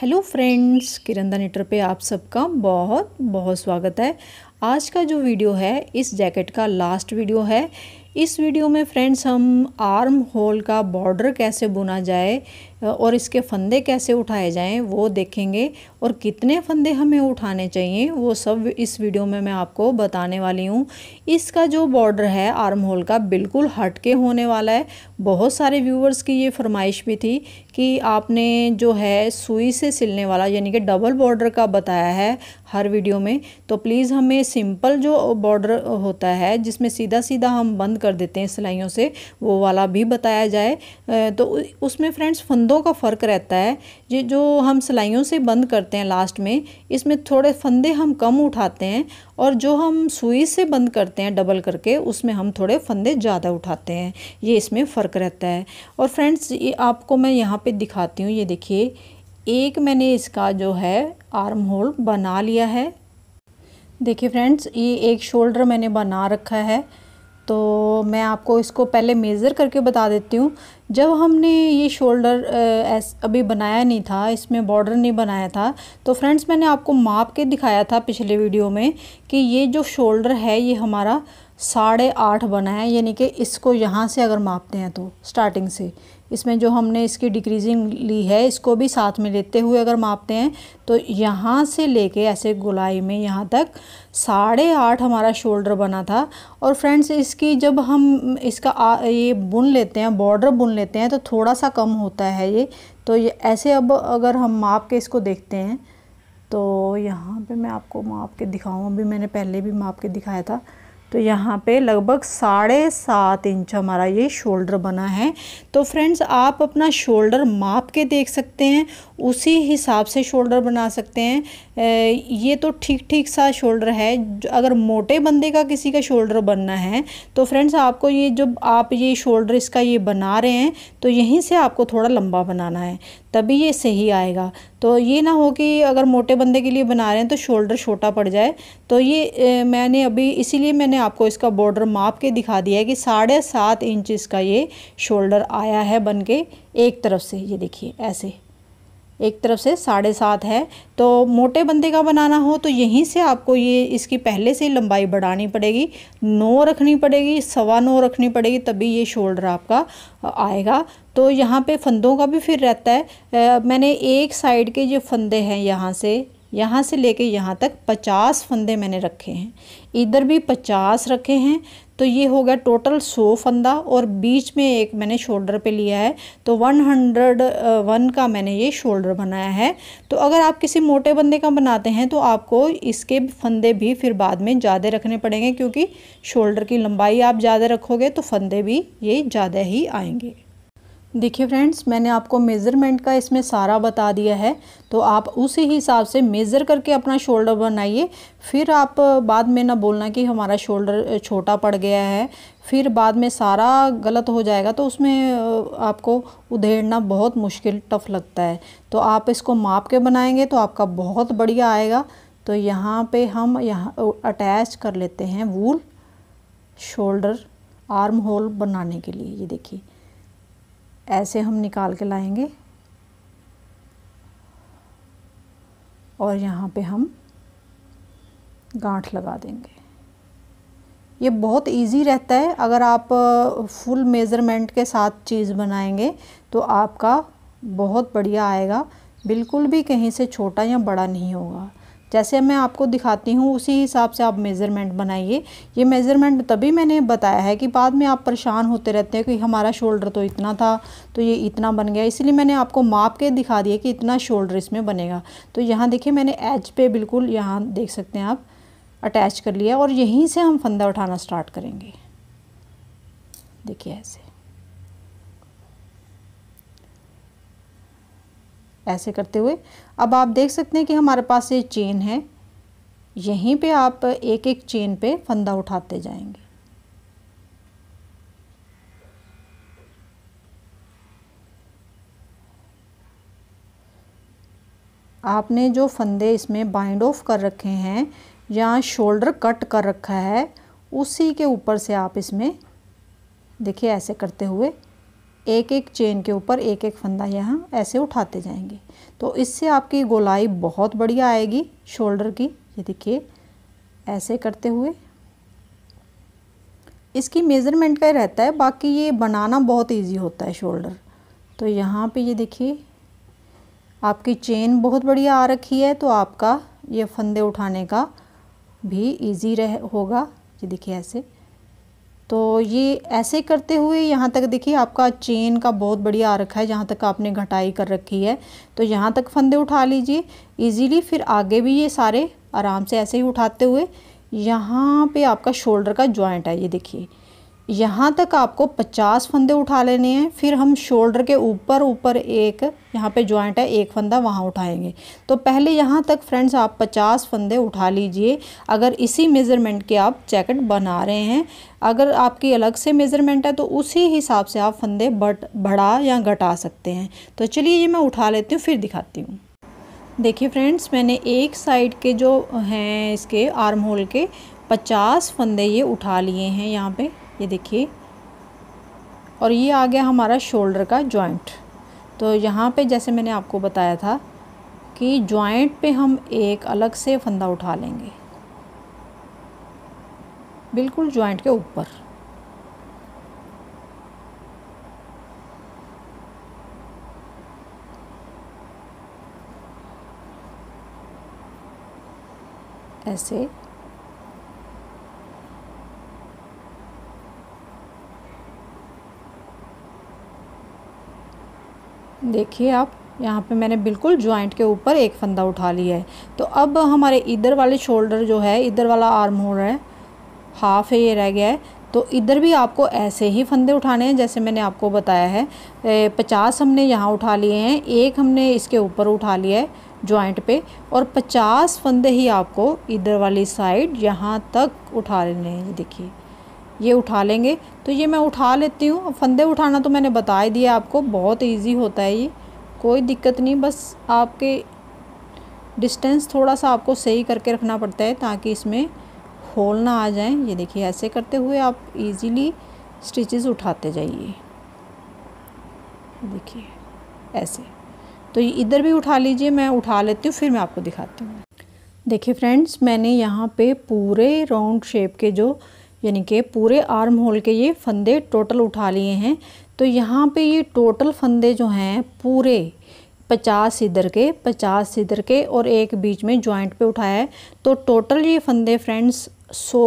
hello friends किरण दा knitter पे आप सबका बहुत बहुत स्वागत है आज का जो वीडियो है इस जैकेट का लास्ट वीडियो है इस वीडियो में फ्रेंड्स हम आर्म होल का बॉर्डर कैसे बुना जाए और इसके फंदे कैसे उठाए जाएं वो देखेंगे और कितने फंदे हमें उठाने चाहिए वो सब इस वीडियो में मैं आपको बताने वाली हूँ इसका जो बॉर्डर है आर्म होल का बिल्कुल हट के होने वाला है बहुत सारे व्यूवर्स की ये फरमाइश भी थी कि आपने जो है सुई से सिलने वाला यानी कि डबल बॉर्डर का बताया है हर वीडियो में तो प्लीज़ हमें सिंपल जो बॉर्डर होता है जिसमें सीधा सीधा हम बंद कर देते हैं सिलाइयों से वो वाला भी बताया जाए तो उसमें फ्रेंड्स फंदों का फ़र्क रहता है ये जो हम सिलाइयों से बंद करते हैं लास्ट में इसमें थोड़े फंदे हम कम उठाते हैं और जो हम सुई से बंद करते हैं डबल करके उसमें हम थोड़े फंदे ज़्यादा उठाते हैं ये इसमें फ़र्क रहता है और फ्रेंड्स ये आपको मैं यहाँ पर दिखाती हूँ ये देखिए एक मैंने इसका जो है आर्म होल बना लिया है देखिए फ्रेंड्स ये एक शोल्डर मैंने बना रखा है तो मैं आपको इसको पहले मेज़र करके बता देती हूँ जब हमने ये शोल्डर ऐस अभी बनाया नहीं था इसमें बॉर्डर नहीं बनाया था तो फ्रेंड्स मैंने आपको माप के दिखाया था पिछले वीडियो में कि ये जो शोल्डर है ये हमारा साढ़े आठ बना है यानी कि इसको यहाँ से अगर मापते हैं तो स्टार्टिंग से इसमें जो हमने इसकी डिक्रीजिंग ली है इसको भी साथ में लेते हुए अगर मापते हैं तो यहाँ से लेके ऐसे गुलाई में यहाँ तक साढ़े आठ हमारा शोल्डर बना था और फ्रेंड्स इसकी जब हम इसका आ, ये बुन लेते हैं बॉर्डर बुन लेते हैं तो थोड़ा सा कम होता है ये तो ये ऐसे अब अगर हम माप के इसको देखते हैं तो यहाँ पर मैं आपको माप के दिखाऊँ अभी मैंने पहले भी माप के दिखाया था तो यहाँ पे लगभग साढ़े सात इंच हमारा ये शोल्डर बना है तो फ्रेंड्स आप अपना शोल्डर माप के देख सकते हैं उसी हिसाब से शोल्डर बना सकते हैं ये तो ठीक ठीक सा शोल्डर है अगर मोटे बंदे का किसी का शोल्डर बनना है तो फ्रेंड्स आपको ये जब आप ये शोल्डर इसका ये बना रहे हैं तो यहीं से आपको थोड़ा लंबा बनाना है तभी ये सही आएगा तो ये ना हो कि अगर मोटे बंदे के लिए बना रहे हैं तो शोल्डर छोटा पड़ जाए तो ये ए, मैंने अभी इसीलिए मैंने आपको इसका बॉर्डर माप के दिखा दिया है कि साढ़े सात इंच इसका ये शोल्डर आया है बन के एक तरफ से ये देखिए ऐसे एक तरफ से साढ़े सात है तो मोटे बंदे का बनाना हो तो यहीं से आपको ये इसकी पहले से लंबाई बढ़ानी पड़ेगी नौ रखनी पड़ेगी सवा नौ रखनी पड़ेगी तभी ये शोल्डर आपका आएगा तो यहाँ पे फंदों का भी फिर रहता है आ, मैंने एक साइड के जो फंदे हैं यहाँ से यहाँ से लेके यहाँ तक पचास फंदे मैंने रखे हैं इधर भी पचास रखे हैं तो ये हो गया टोटल सौ फंदा और बीच में एक मैंने शोल्डर पे लिया है तो वन हंड्रेड वन का मैंने ये शोल्डर बनाया है तो अगर आप किसी मोटे बंदे का बनाते हैं तो आपको इसके फंदे भी फिर बाद में ज़्यादा रखने पड़ेंगे क्योंकि शोल्डर की लंबाई आप ज़्यादा रखोगे तो फंदे भी ये ज़्यादा ही आएंगे देखिए फ्रेंड्स मैंने आपको मेज़रमेंट का इसमें सारा बता दिया है तो आप उसी हिसाब से मेज़र करके अपना शोल्डर बनाइए फिर आप बाद में ना बोलना कि हमारा शोल्डर छोटा पड़ गया है फिर बाद में सारा गलत हो जाएगा तो उसमें आपको उधेड़ना बहुत मुश्किल टफ लगता है तो आप इसको माप के बनाएंगे तो आपका बहुत बढ़िया आएगा तो यहाँ पर हम यहाँ अटैच कर लेते हैं वूल शोल्डर आर्म होल बनाने के लिए ये देखिए ऐसे हम निकाल के लाएंगे और यहाँ पे हम गांठ लगा देंगे ये बहुत इजी रहता है अगर आप फुल मेज़रमेंट के साथ चीज़ बनाएंगे तो आपका बहुत बढ़िया आएगा बिल्कुल भी कहीं से छोटा या बड़ा नहीं होगा जैसे मैं आपको दिखाती हूँ उसी हिसाब से आप मेज़रमेंट बनाइए ये मेज़रमेंट तभी मैंने बताया है कि बाद में आप परेशान होते रहते हैं कि हमारा शोल्डर तो इतना था तो ये इतना बन गया इसलिए मैंने आपको माप के दिखा दिया कि इतना शोल्डर इसमें बनेगा तो यहाँ देखिए मैंने एज पे बिल्कुल यहाँ देख सकते हैं आप अटैच कर लिया और यहीं से हम फंदा उठाना स्टार्ट करेंगे देखिए ऐसे ऐसे करते हुए अब आप देख सकते हैं कि हमारे पास ये चेन है यहीं पे आप एक एक चेन पे फंदा उठाते जाएंगे आपने जो फंदे इसमें बाइंड ऑफ कर रखे हैं या शोल्डर कट कर रखा है उसी के ऊपर से आप इसमें देखिए ऐसे करते हुए एक एक चेन के ऊपर एक एक फंदा यहाँ ऐसे उठाते जाएंगे तो इससे आपकी गोलाई बहुत बढ़िया आएगी शोल्डर की ये देखिए ऐसे करते हुए इसकी मेज़रमेंट का ही रहता है बाकी ये बनाना बहुत इजी होता है शोल्डर तो यहाँ पे ये देखिए आपकी चेन बहुत बढ़िया आ रखी है तो आपका ये फंदे उठाने का भी इजी रह होगा ये देखिए ऐसे तो ये ऐसे करते हुए यहाँ तक देखिए आपका चेन का बहुत बढ़िया आ रखा है जहाँ तक आपने घटाई कर रखी है तो यहाँ तक फंदे उठा लीजिए इजीली फिर आगे भी ये सारे आराम से ऐसे ही उठाते हुए यहाँ पे आपका शोल्डर का जॉइंट है ये देखिए यहाँ तक आपको 50 फंदे उठा लेने हैं फिर हम शोल्डर के ऊपर ऊपर एक यहाँ पे जॉइंट है एक फंदा वहाँ उठाएंगे तो पहले यहाँ तक फ्रेंड्स आप 50 फंदे उठा लीजिए अगर इसी मेज़रमेंट के आप जैकेट बना रहे हैं अगर आपकी अलग से मेज़रमेंट है तो उसी हिसाब से आप फंदे बट बढ़ा या घटा सकते हैं तो चलिए ये मैं उठा लेती हूँ फिर दिखाती हूँ देखिए फ्रेंड्स मैंने एक साइड के जो हैं इसके आर्म होल के पचास फंदे ये उठा लिए हैं यहाँ पे ये देखिए और ये आ गया हमारा शोल्डर का जॉइंट तो यहाँ पे जैसे मैंने आपको बताया था कि जॉइंट पे हम एक अलग से फंदा उठा लेंगे बिल्कुल जॉइंट के ऊपर ऐसे देखिए आप यहाँ पे मैंने बिल्कुल जॉइंट के ऊपर एक फंदा उठा लिया है तो अब हमारे इधर वाले शोल्डर जो है इधर वाला आर्म हो रहा है हाफ है ये रह गया है तो इधर भी आपको ऐसे ही फंदे उठाने हैं जैसे मैंने आपको बताया है पचास हमने यहाँ उठा लिए हैं एक हमने इसके ऊपर उठा लिया है जॉइंट पे और पचास फंदे ही आपको इधर वाली साइड यहाँ तक उठा लेने हैं ये देखिए ये उठा लेंगे तो ये मैं उठा लेती हूँ फंदे उठाना तो मैंने बता ही दिया आपको बहुत ईजी होता है ये कोई दिक्कत नहीं बस आपके डिस्टेंस थोड़ा सा आपको सही करके रखना पड़ता है ताकि इसमें होल ना आ जाए ये देखिए ऐसे करते हुए आप इजीली स्टिचेस उठाते जाइए देखिए ऐसे तो ये इधर भी उठा लीजिए मैं उठा लेती हूँ फिर मैं आपको दिखाती हूँ देखिए फ्रेंड्स मैंने यहाँ पर पूरे राउंड शेप के जो यानी कि पूरे आर्म होल के ये फंदे टोटल उठा लिए हैं तो यहाँ पे ये टोटल फंदे जो हैं पूरे पचास इधर के पचास इधर के और एक बीच में जॉइंट पे उठाया है तो टोटल ये फंदे फ्रेंड्स सौ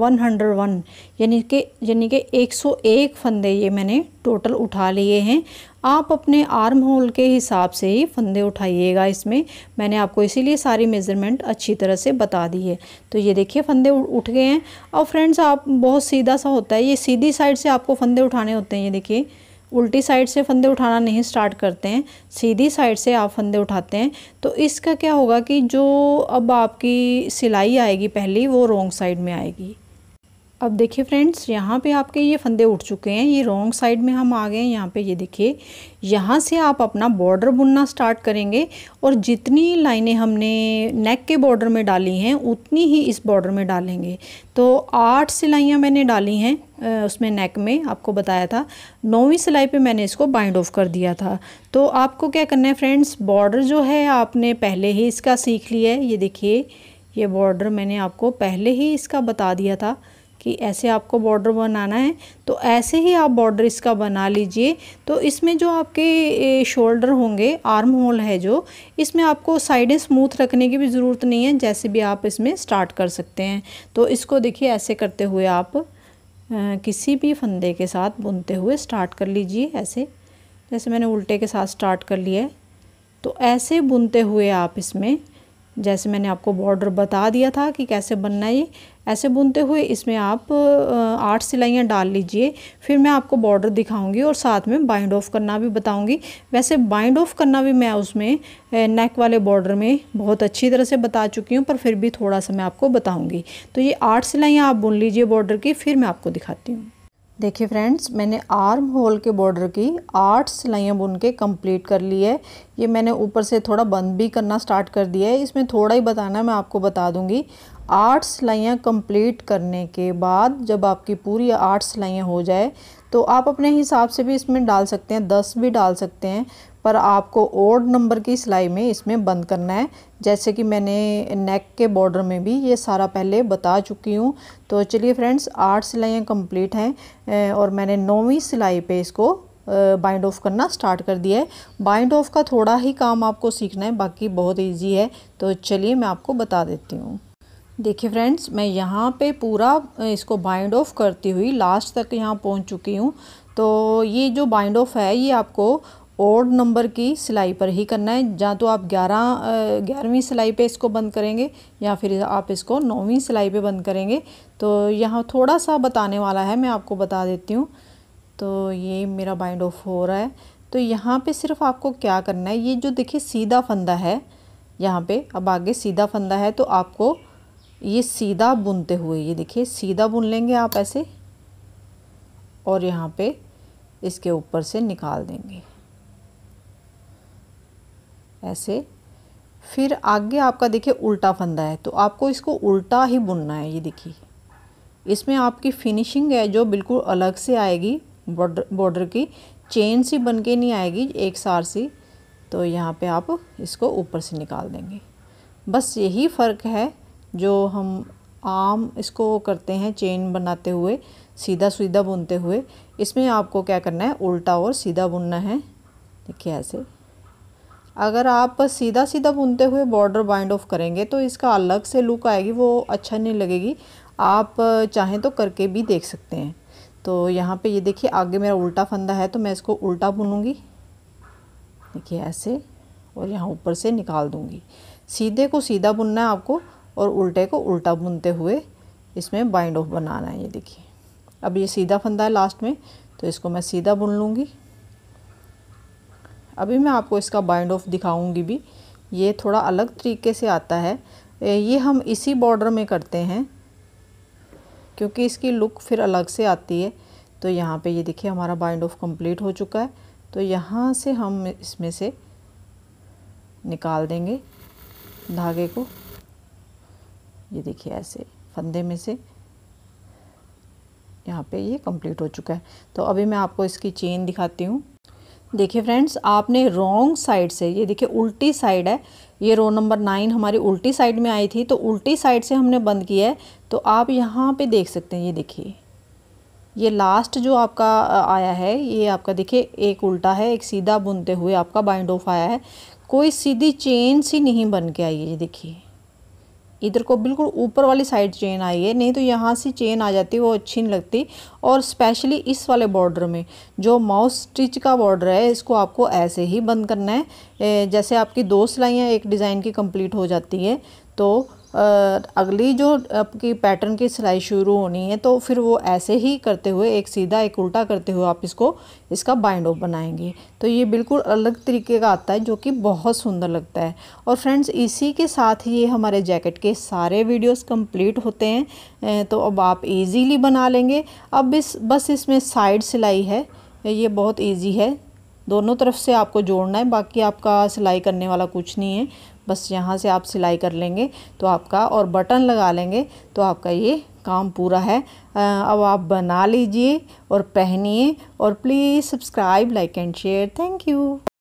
वन हंड्रेड वन यानी कि यानी कि एक सौ एक फंदे ये मैंने टोटल उठा लिए हैं आप अपने आर्म होल के हिसाब से ही फंदे उठाइएगा इसमें मैंने आपको इसीलिए सारी मेज़रमेंट अच्छी तरह से बता दी है तो ये देखिए फंदे उठ गए हैं और फ्रेंड्स आप बहुत सीधा सा होता है ये सीधी साइड से आपको फंदे उठाने होते हैं ये देखिए उल्टी साइड से फंदे उठाना नहीं स्टार्ट करते हैं सीधी साइड से आप फंदे उठाते हैं तो इसका क्या होगा कि जो अब आपकी सिलाई आएगी पहली वो रोंग साइड में आएगी अब देखिए फ्रेंड्स यहाँ पे आपके ये फंदे उठ चुके हैं ये रॉन्ग साइड में हम आ गए हैं यहाँ पे ये देखिए यहाँ से आप अपना बॉर्डर बुनना स्टार्ट करेंगे और जितनी लाइनें हमने नेक के बॉर्डर में डाली हैं उतनी ही इस बॉर्डर में डालेंगे तो आठ सिलाइयाँ मैंने डाली हैं उसमें नेक में आपको बताया था नौवीं सिलाई पे मैंने इसको बाइंड ऑफ कर दिया था तो आपको क्या करना है फ्रेंड्स बॉर्डर जो है आपने पहले ही इसका सीख लिया है ये देखिए ये बॉर्डर मैंने आपको पहले ही इसका बता दिया था कि ऐसे आपको बॉर्डर बनाना है तो ऐसे ही आप बॉर्डर इसका बना लीजिए तो इसमें जो आपके शोल्डर होंगे आर्म होल है जो इसमें आपको साइडें स्मूथ रखने की भी ज़रूरत नहीं है जैसे भी आप इसमें स्टार्ट कर सकते हैं तो इसको देखिए ऐसे करते हुए आप किसी भी फंदे के साथ बुनते हुए स्टार्ट कर लीजिए ऐसे जैसे मैंने उल्टे के साथ स्टार्ट कर लिया है तो ऐसे बुनते हुए आप इसमें जैसे मैंने आपको बॉर्डर बता दिया था कि कैसे बनना है ऐसे बुनते हुए इसमें आप आठ सिलाइयाँ डाल लीजिए फिर मैं आपको बॉर्डर दिखाऊंगी और साथ में बाइंड ऑफ करना भी बताऊंगी वैसे बाइंड ऑफ करना भी मैं उसमें नेक वाले बॉर्डर में बहुत अच्छी तरह से बता चुकी हूँ पर फिर भी थोड़ा सा मैं आपको बताऊँगी तो ये आठ सिलाइयाँ आप बुन लीजिए बॉर्डर की फिर मैं आपको दिखाती हूँ देखिए फ्रेंड्स मैंने आर्म होल के बॉर्डर की आठ सिलाइयाँ बुन के कम्प्लीट कर ली है ये मैंने ऊपर से थोड़ा बंद भी करना स्टार्ट कर दिया है इसमें थोड़ा ही बताना मैं आपको बता दूंगी आठ सिलाइयाँ कंप्लीट करने के बाद जब आपकी पूरी आठ सिलाइयाँ हो जाए तो आप अपने हिसाब से भी इसमें डाल सकते हैं दस भी डाल सकते हैं पर आपको ओड नंबर की सिलाई में इसमें बंद करना है जैसे कि मैंने नेक के बॉर्डर में भी ये सारा पहले बता चुकी हूँ तो चलिए फ्रेंड्स आठ सिलाइयाँ कंप्लीट हैं और मैंने नौवीं सिलाई पे इसको बाइंड ऑफ करना स्टार्ट कर दिया है बाइंड ऑफ का थोड़ा ही काम आपको सीखना है बाकी बहुत ईजी है तो चलिए मैं आपको बता देती हूँ देखिए फ्रेंड्स मैं यहाँ पे पूरा इसको बाइंड ऑफ करती हुई लास्ट तक यहाँ पहुँच चुकी हूँ तो ये जो बाइंड ऑफ है ये आपको ओड नंबर की सिलाई पर ही करना है या तो आप ग्यारह ग्यारहवीं सिलाई पे इसको बंद करेंगे या फिर आप इसको नौवीं सिलाई पे बंद करेंगे तो यहाँ थोड़ा सा बताने वाला है मैं आपको बता देती हूँ तो ये मेरा बाइंड ऑफ हो रहा है तो यहाँ पे सिर्फ आपको क्या करना है ये जो देखिए सीधा फंदा है यहाँ पे अब आगे सीधा फंदा है तो आपको ये सीधा बुनते हुए ये देखिए सीधा बुन लेंगे आप ऐसे और यहाँ पे इसके ऊपर से निकाल देंगे ऐसे फिर आगे आपका देखिए उल्टा फंदा है तो आपको इसको उल्टा ही बुनना है ये देखिए इसमें आपकी फिनिशिंग है जो बिल्कुल अलग से आएगी बॉर्डर बॉर्डर की चेन सी बन के नहीं आएगी एक सार सी तो यहाँ पे आप इसको ऊपर से निकाल देंगे बस यही फ़र्क है जो हम आम इसको करते हैं चेन बनाते हुए सीधा सीधा बुनते हुए इसमें आपको क्या करना है उल्टा और सीधा बुनना है देखिए ऐसे अगर आप सीधा सीधा बुनते हुए बॉर्डर बाइंड ऑफ करेंगे तो इसका अलग से लुक आएगी वो अच्छा नहीं लगेगी आप चाहें तो करके भी देख सकते हैं तो यहाँ पे ये देखिए आगे मेरा उल्टा फंदा है तो मैं इसको उल्टा बुनूँगी देखिए ऐसे और यहाँ ऊपर से निकाल दूँगी सीधे को सीधा बुनना है आपको और उल्टे को उल्टा बुनते हुए इसमें बाइंड ऑफ बनाना है ये देखिए अब ये सीधा फंदा है लास्ट में तो इसको मैं सीधा बुन लूँगी अभी मैं आपको इसका बाइंड ऑफ दिखाऊंगी भी ये थोड़ा अलग तरीके से आता है ये हम इसी बॉर्डर में करते हैं क्योंकि इसकी लुक फिर अलग से आती है तो यहाँ पे ये देखिए हमारा बाइंड ऑफ कंप्लीट हो चुका है तो यहाँ से हम इसमें से निकाल देंगे धागे को ये देखिए ऐसे फंदे में से यहाँ पे ये कंप्लीट हो चुका है तो अभी मैं आपको इसकी चेन दिखाती हूँ देखिए फ्रेंड्स आपने रॉन्ग साइड से ये देखिए उल्टी साइड है ये रो नंबर नाइन हमारी उल्टी साइड में आई थी तो उल्टी साइड से हमने बंद किया है तो आप यहाँ पे देख सकते हैं ये देखिए ये लास्ट जो आपका आया है ये आपका देखिए एक उल्टा है एक सीधा बुनते हुए आपका बाइंड ऑफ आया है कोई सीधी चेन सी नहीं बन के आई है ये देखिए इधर को बिल्कुल ऊपर वाली साइड चेन आई है नहीं तो यहाँ से चेन आ जाती वो अच्छी नहीं लगती और स्पेशली इस वाले बॉर्डर में जो माउस स्टिच का बॉर्डर है इसको आपको ऐसे ही बंद करना है जैसे आपकी दो सिलाइयाँ एक डिज़ाइन की कंप्लीट हो जाती है तो अगली जो आपकी पैटर्न की सिलाई शुरू होनी है तो फिर वो ऐसे ही करते हुए एक सीधा एक उल्टा करते हुए आप इसको इसका बाइंड ऑफ बनाएंगे तो ये बिल्कुल अलग तरीके का आता है जो कि बहुत सुंदर लगता है और फ्रेंड्स इसी के साथ ये हमारे जैकेट के सारे वीडियोस कंप्लीट होते हैं तो अब आप इजीली बना लेंगे अब इस बस इसमें साइड सिलाई है ये बहुत ईजी है दोनों तरफ से आपको जोड़ना है बाकी आपका सिलाई करने वाला कुछ नहीं है बस यहाँ से आप सिलाई कर लेंगे तो आपका और बटन लगा लेंगे तो आपका ये काम पूरा है अब आप बना लीजिए और पहनिए और please subscribe like and share thank you